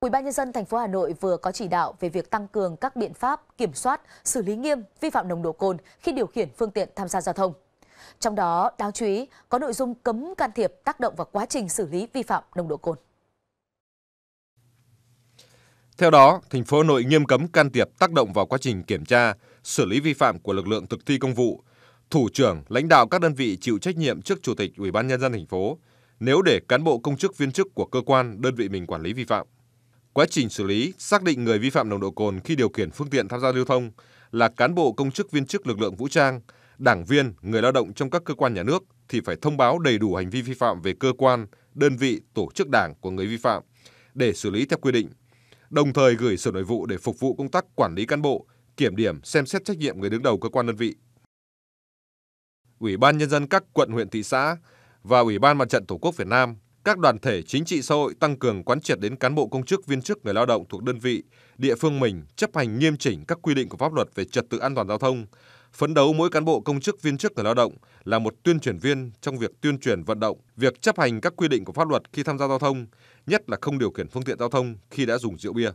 Ủy ban nhân dân thành phố Hà Nội vừa có chỉ đạo về việc tăng cường các biện pháp kiểm soát, xử lý nghiêm vi phạm nồng độ cồn khi điều khiển phương tiện tham gia giao thông. Trong đó, đáng chú ý có nội dung cấm can thiệp tác động vào quá trình xử lý vi phạm nồng độ cồn. Theo đó, thành phố Hà Nội nghiêm cấm can thiệp tác động vào quá trình kiểm tra, xử lý vi phạm của lực lượng thực thi công vụ. Thủ trưởng, lãnh đạo các đơn vị chịu trách nhiệm trước Chủ tịch Ủy ban nhân dân thành phố nếu để cán bộ công chức viên chức của cơ quan, đơn vị mình quản lý vi phạm. Quá trình xử lý, xác định người vi phạm nồng độ cồn khi điều khiển phương tiện tham gia lưu thông là cán bộ công chức viên chức lực lượng vũ trang, đảng viên, người lao động trong các cơ quan nhà nước thì phải thông báo đầy đủ hành vi vi phạm về cơ quan, đơn vị, tổ chức đảng của người vi phạm để xử lý theo quy định. Đồng thời gửi Sở Nội vụ để phục vụ công tác quản lý cán bộ, kiểm điểm, xem xét trách nhiệm người đứng đầu cơ quan đơn vị. Ủy ban nhân dân các quận huyện thị xã và Ủy ban Mặt trận Tổ quốc Việt Nam các đoàn thể chính trị xã hội tăng cường quán triệt đến cán bộ công chức viên chức người lao động thuộc đơn vị, địa phương mình chấp hành nghiêm chỉnh các quy định của pháp luật về trật tự an toàn giao thông, phấn đấu mỗi cán bộ công chức viên chức người lao động là một tuyên truyền viên trong việc tuyên truyền vận động việc chấp hành các quy định của pháp luật khi tham gia giao thông, nhất là không điều khiển phương tiện giao thông khi đã dùng rượu bia.